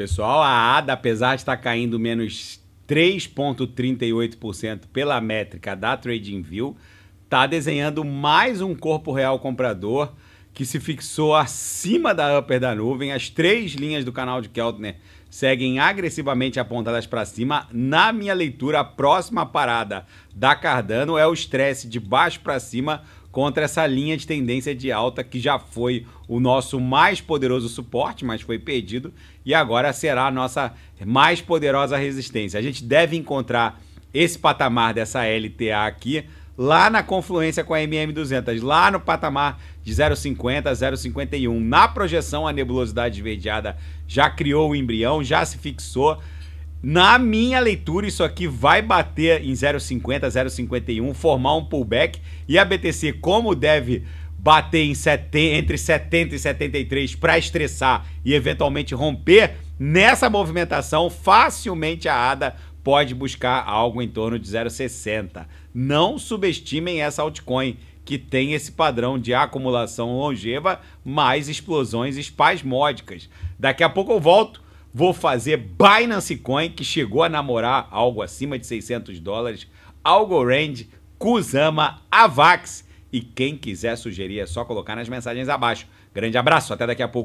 pessoal. A ADA, apesar de estar caindo menos 3,38% pela métrica da TradingView, está desenhando mais um corpo real comprador que se fixou acima da upper da nuvem. As três linhas do canal de Keltner seguem agressivamente apontadas para cima. Na minha leitura, a próxima parada da Cardano é o estresse de baixo para cima contra essa linha de tendência de alta que já foi o nosso mais poderoso suporte, mas foi perdido e agora será a nossa mais poderosa resistência. A gente deve encontrar esse patamar dessa LTA aqui lá na confluência com a MM200, lá no patamar de 0,50 a 0,51. Na projeção, a nebulosidade esverdeada já criou o embrião, já se fixou. Na minha leitura, isso aqui vai bater em 0,50, 0,51, formar um pullback e a BTC, como deve bater em 70, entre 70 e 73 para estressar e eventualmente romper, nessa movimentação, facilmente a ADA pode buscar algo em torno de 0,60. Não subestimem essa altcoin, que tem esse padrão de acumulação longeva mais explosões espasmódicas. Daqui a pouco eu volto, vou fazer Binance Coin, que chegou a namorar algo acima de 600 dólares, Algorand, Kusama, Avax. E quem quiser sugerir é só colocar nas mensagens abaixo. Grande abraço, até daqui a pouco.